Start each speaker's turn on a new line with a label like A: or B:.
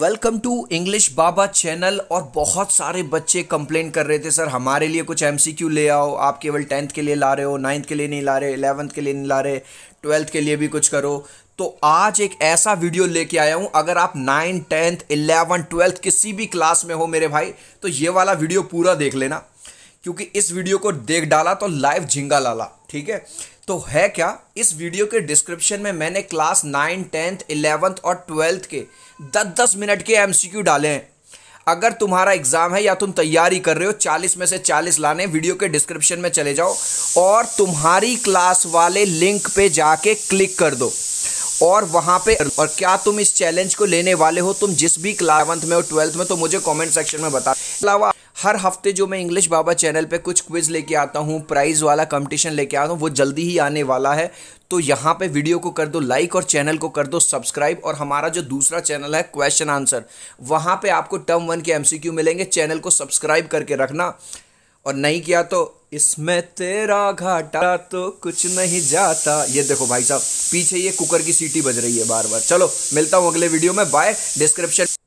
A: welcome to English Baba channel और बहुत सारे बच्चे कंप्लेन कर रहे थे सर हमारे लिए कुछ एम ले आओ आप केवल टेंथ के लिए ला रहे हो नाइन्थ के लिए नहीं ला रहे इलेवंथ के लिए नहीं ला रहे ट्वेल्थ के लिए भी कुछ करो तो आज एक ऐसा वीडियो लेके आया हूँ अगर आप नाइन्थ टेंथ इलेवंथ ट्वेल्थ किसी भी क्लास में हो मेरे भाई तो ये वाला वीडियो पूरा देख लेना क्योंकि इस वीडियो को देख डाला तो लाइव झिंगा लाला ठीक है तो है क्या इस वीडियो के डिस्क्रिप्शन में मैंने क्लास नाइन टेंथ इलेवंथ और ट्वेल्थ के दस दस मिनट के एम डाले हैं अगर तुम्हारा एग्जाम है या तुम तैयारी कर रहे हो चालीस में से चालीस लाने वीडियो के डिस्क्रिप्शन में चले जाओ और तुम्हारी क्लास वाले लिंक पे जाके क्लिक कर दो और वहां पे और क्या तुम इस चैलेंज को लेने वाले हो तुम जिस भी क्लास में हो ट्वेल्थ में तो मुझे कमेंट सेक्शन में बता अलावा हर हफ्ते जो मैं इंग्लिश बाबा चैनल पे कुछ क्विज लेके आता हूँ प्राइज़ वाला कंपटीशन लेके आता हूँ वो जल्दी ही आने वाला है तो यहाँ पे वीडियो को कर दो लाइक और चैनल को कर दो सब्सक्राइब और हमारा जो दूसरा चैनल है क्वेश्चन आंसर वहाँ पे आपको टर्म वन के एमसीक्यू मिलेंगे चैनल को सब्सक्राइब करके रखना और नहीं किया तो इसमें तेरा घाटा तो कुछ नहीं जाता ये देखो भाई साहब पीछे ये कुकर की सीटी बज रही है बार बार चलो मिलता हूँ अगले वीडियो में बाय डिस्क्रिप्शन